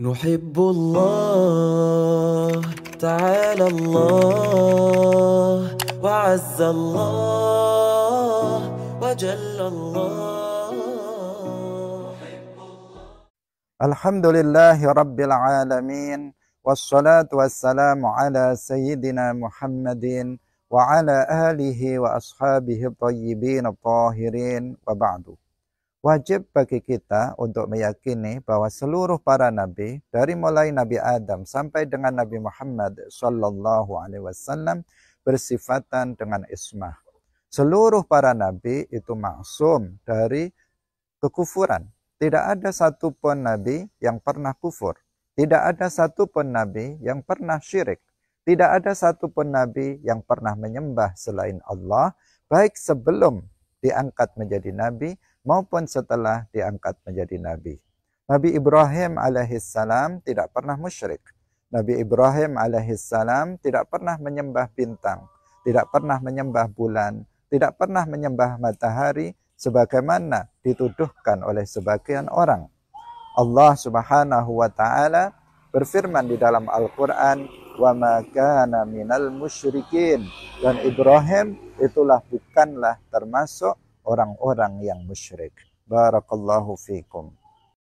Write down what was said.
نحب الله تعالى الله وعز الله وجل الله الحمد لله رب العالمين والصلاة والسلام على سيدنا محمد وعلى آله وأصحابه الطيبين الطاهرين وبعد wajib bagi kita untuk meyakini bahawa seluruh para nabi dari mulai Nabi Adam sampai dengan Nabi Muhammad sallallahu alaihi wasallam bersifatan dengan ismah. Seluruh para nabi itu maksum dari kekufuran. Tidak ada satu pun nabi yang pernah kufur. Tidak ada satu pun nabi yang pernah syirik. Tidak ada satu pun nabi yang pernah menyembah selain Allah baik sebelum diangkat menjadi nabi maupun setelah diangkat menjadi nabi. Nabi Ibrahim alaihissalam tidak pernah musyrik. Nabi Ibrahim alaihissalam tidak pernah menyembah bintang, tidak pernah menyembah bulan, tidak pernah menyembah matahari sebagaimana dituduhkan oleh sebagian orang. Allah Subhanahu wa taala berfirman di dalam Al-Qur'an, "Wa ma kana minal musyrikin." dan Ibrahim itulah bukanlah termasuk orang-orang yang musyrik. Barakallahu fiikum.